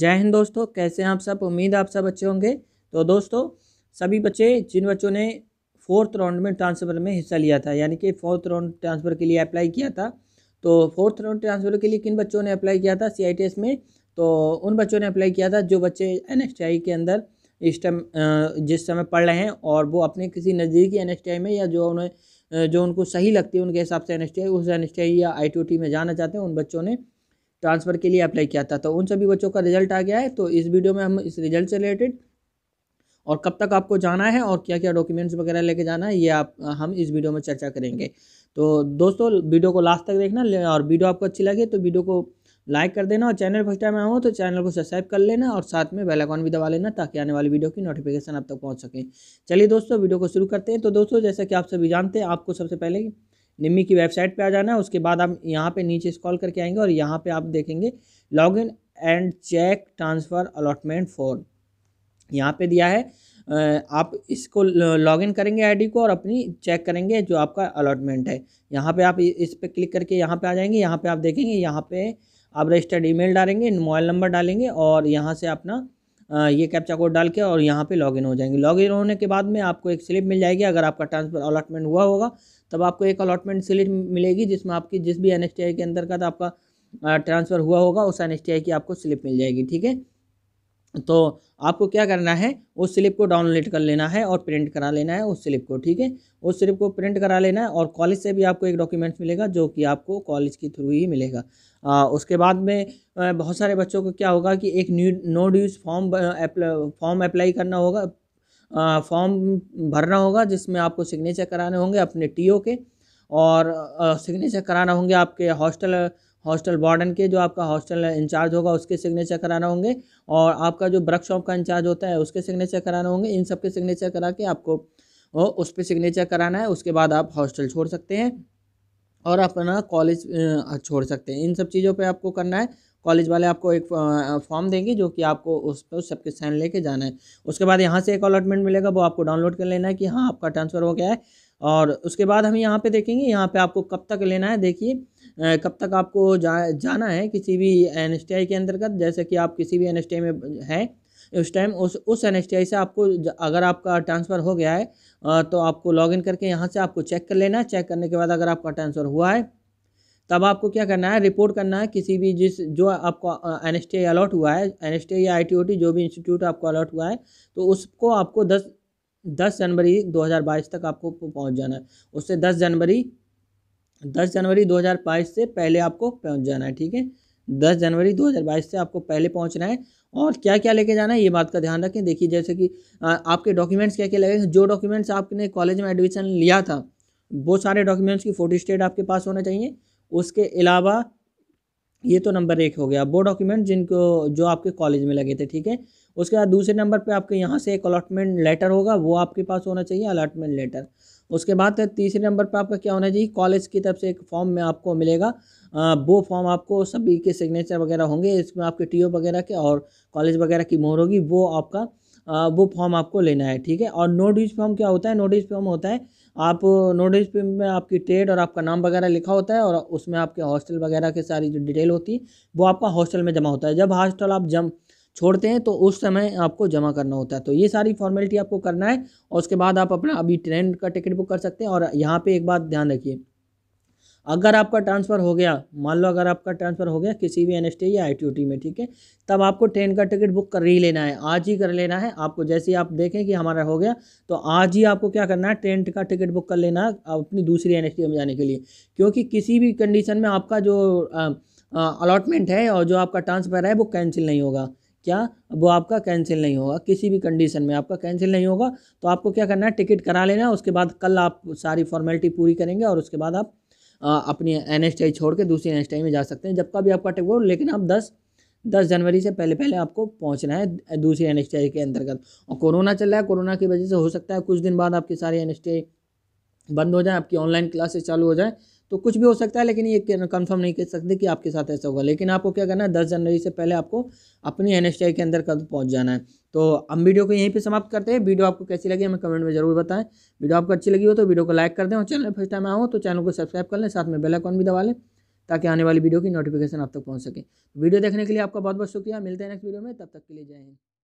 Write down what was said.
जय हिंद दोस्तों कैसे हैं आप सब उम्मीद आप सब अच्छे होंगे तो दोस्तों सभी बच्चे जिन बच्चों ने फोर्थ राउंड में ट्रांसफ़र में हिस्सा लिया था यानी कि फोर्थ राउंड ट्रांसफ़र के लिए अप्लाई किया था तो फोर्थ राउंड ट्रांसफ़र के लिए किन बच्चों ने अप्लाई किया था सी में तो उन बच्चों ने अप्लाई किया था जो बच्चे एन के अंदर इस टाइम जिस समय पढ़ रहे हैं और वो अपने किसी नज़दीकी एन में या जो उन्हें जो उनको सही लगती है उनके हिसाब से एन उस एन या आई में जाना चाहते हैं उन बच्चों ने ट्रांसफ़र के लिए अप्लाई किया था तो उन सभी बच्चों का रिजल्ट आ गया है तो इस वीडियो में हम इस रिजल्ट से रिलेटेड और कब तक आपको जाना है और क्या क्या डॉक्यूमेंट्स वगैरह लेके जाना है ये आप हम इस वीडियो में चर्चा करेंगे तो दोस्तों वीडियो को लास्ट तक देखना और वीडियो आपको अच्छी लगे तो वीडियो को लाइक कर देना और चैनल फर्स्ट टाइम आया हो तो चैनल को सब्सक्राइब कर लेना और साथ में बेल आइकन भी दबा लेना ताकि आने वाली वीडियो की नोटिफिकेशन आप तक पहुंच सके चलिए दोस्तों वीडियो को शुरू करते हैं तो दोस्तों जैसा कि आप सभी जानते हैं आपको सबसे पहले निम्मी की वेबसाइट पे आ जाना है उसके बाद आप यहाँ पे नीचे स्क्रॉल करके आएंगे और यहाँ पे आप देखेंगे login and check transfer allotment phone यहाँ पे दिया है आप इसको लॉगिन करेंगे आईडी को और अपनी चेक करेंगे जो आपका अलॉटमेंट है यहाँ पे आप इस पर क्लिक करके यहाँ पे आ जाएंगे यहाँ पे आप देखेंगे यहाँ पे आप रजिस्टर्ड ई डालेंगे मोबाइल नंबर डालेंगे और यहाँ से अपना ये कैप्चा कोड डाल के और यहाँ पे लॉगिन हो जाएंगे लॉगिन होने के बाद में आपको एक स्लिप मिल जाएगी अगर आपका ट्रांसफ़र अलॉटमेंट हुआ होगा तब आपको एक अलॉटमेंट स्लिप मिलेगी जिसमें आपकी जिस भी एन के अंदर का तो आपका ट्रांसफ़र हुआ होगा उस एन की आपको स्लिप मिल जाएगी ठीक है तो आपको क्या करना है उस स्लिप को डाउनलोड कर लेना है और प्रिंट करा लेना है उस स्लिप को ठीक है उस स्लिप को प्रिंट करा लेना है और कॉलेज से भी आपको एक डॉक्यूमेंट्स मिलेगा जो कि आपको कॉलेज के थ्रू ही मिलेगा आ, उसके बाद में बहुत सारे बच्चों को क्या होगा कि एक new no dues form form apply करना होगा फॉर्म भरना होगा जिसमें आपको सिग्नेचर कराने होंगे अपने टी के और सिग्नेचर कराना होंगे आपके हॉस्टल हॉस्टल वार्डन के जो आपका हॉस्टल इंचार्ज होगा उसके सिग्नेचर कराना होंगे और आपका जो वर्कशॉप का इंचार्ज होता है उसके सिग्नेचर कराना होंगे इन सब के सिग्नेचर करा के आपको उस पर सिग्नेचर कराना है उसके बाद आप हॉस्टल छोड़ सकते हैं और अपना कॉलेज छोड़ सकते हैं इन सब चीज़ों पे आपको करना है कॉलेज वाले आपको एक फॉर्म देंगे जो कि आपको उस पर सबके साइन लेके जाना है उसके बाद यहाँ से एक अलॉटमेंट मिलेगा वो आपको डाउनलोड कर लेना है कि हाँ आपका ट्रांसफ़र हो गया है और उसके बाद हम यहाँ पे देखेंगे यहाँ पे आपको कब तक लेना है देखिए कब तक आपको जा, जाना है किसी भी एन के अंतर्गत जैसे कि आप किसी भी एन में हैं उस टाइम उस उस एन से आपको अगर आपका ट्रांसफ़र हो गया है तो आपको लॉगिन करके यहाँ से आपको चेक कर लेना है चेक करने के बाद अगर आपका ट्रांसफ़र हुआ है तब आपको क्या करना है रिपोर्ट करना है किसी भी जिस जो आपको एन एस अलॉट हुआ है एन या आई जो भी इंस्टीट्यूट आपको अलॉट हुआ है तो उसको आपको दस दस जनवरी 2022 तक आपको पहुंच जाना है उससे दस जनवरी दस जनवरी 2022 से पहले आपको पहुंच जाना है ठीक है दस जनवरी 2022 से आपको पहले पहुँचना है और क्या क्या लेके जाना है ये बात का ध्यान रखें देखिए जैसे कि आपके डॉक्यूमेंट्स क्या क्या लगे जो डॉक्यूमेंट्स आपने कॉलेज में एडमिशन लिया था वो सारे डॉक्यूमेंट्स की फोटो स्टेट आपके पास होना चाहिए उसके अलावा ये तो नंबर एक हो गया वो डॉक्यूमेंट जिनको जो आपके कॉलेज में लगे थे ठीक है उसके बाद दूसरे नंबर पे आपके यहाँ से एक अलॉटमेंट लेटर होगा वो आपके पास होना चाहिए अलॉटमेंट लेटर उसके बाद तीसरे नंबर पे आपका क्या होना चाहिए कॉलेज की तरफ से एक फॉर्म में आपको मिलेगा आ, वो फॉर्म आपको सभी के सिग्नेचर वगैरह होंगे इसमें आपके टी वगैरह के और कॉलेज वगैरह की मोहर होगी वो आपका आ, वो फॉर्म आपको लेना है ठीक है और नोटिस फॉर्म क्या होता है नोटिस फॉर्म होता है आप नोटिस पे में आपकी टेट और आपका नाम वगैरह लिखा होता है और उसमें आपके हॉस्टल वगैरह की सारी जो डिटेल होती है वो आपका हॉस्टल में जमा होता है जब हॉस्टल आप जम छोड़ते हैं तो उस समय आपको जमा करना होता है तो ये सारी फॉर्मेलिटी आपको करना है और उसके बाद आप अपना अभी ट्रेन का टिकट बुक कर सकते हैं और यहाँ पर एक बात ध्यान रखिए अगर आपका ट्रांसफ़र हो गया मान लो अगर आपका ट्रांसफ़र हो गया किसी भी एन या आई में ठीक है तब आपको ट्रेन का टिकट बुक कर ही लेना है आज ही कर लेना है आपको जैसे ही आप देखें कि हमारा हो गया तो आज ही आपको क्या करना है ट्रेन का टिकट बुक कर लेना है अपनी दूसरी एन में जाने के लिए क्योंकि किसी भी कंडीशन में आपका जो अलॉटमेंट है और जो आपका ट्रांसफ़र है वो कैंसिल नहीं होगा क्या वो आपका कैंसिल नहीं होगा किसी भी कंडीशन में आपका कैंसिल नहीं होगा तो आपको क्या करना है टिकट करा लेना उसके बाद कल आप सारी फॉर्मेलिटी पूरी करेंगे और उसके बाद आप अपनी एन छोड़ के दूसरी एन में जा सकते हैं जब का भी आपका टिक हो लेकिन आप दस दस जनवरी से पहले पहले आपको पहुंचना है दूसरी एन के अंतर्गत और कोरोना चल रहा है कोरोना की वजह से हो सकता है कुछ दिन बाद आपकी सारी एन बंद हो जाए आपकी ऑनलाइन क्लासेस चालू हो जाए तो कुछ भी हो सकता है लेकिन ये कंफर्म नहीं कर सकते कि आपके साथ ऐसा होगा लेकिन आपको क्या करना है दस जनवरी से पहले आपको अपनी एन के अंदर कब पहुँच जाना है तो हम वीडियो को यहीं पे समाप्त करते हैं वीडियो आपको कैसी लगी हमें कमेंट में जरूर बताएं वीडियो आपको अच्छी लगी हो तो वीडियो को लाइक कर दें और चैनल फर्स्ट टाइम आओ तो चैनल को सब्सक्राइब कर लें साथ में बेल भी दबा लें ताकि आने वाली वीडियो की नोटिफिकेशन आप तक पहुँच सके वीडियो देखने के लिए आपका बहुत बहुत शुक्रिया मिलते हैं नेक्स्ट वीडियो में तब तक के लिए जय हिंद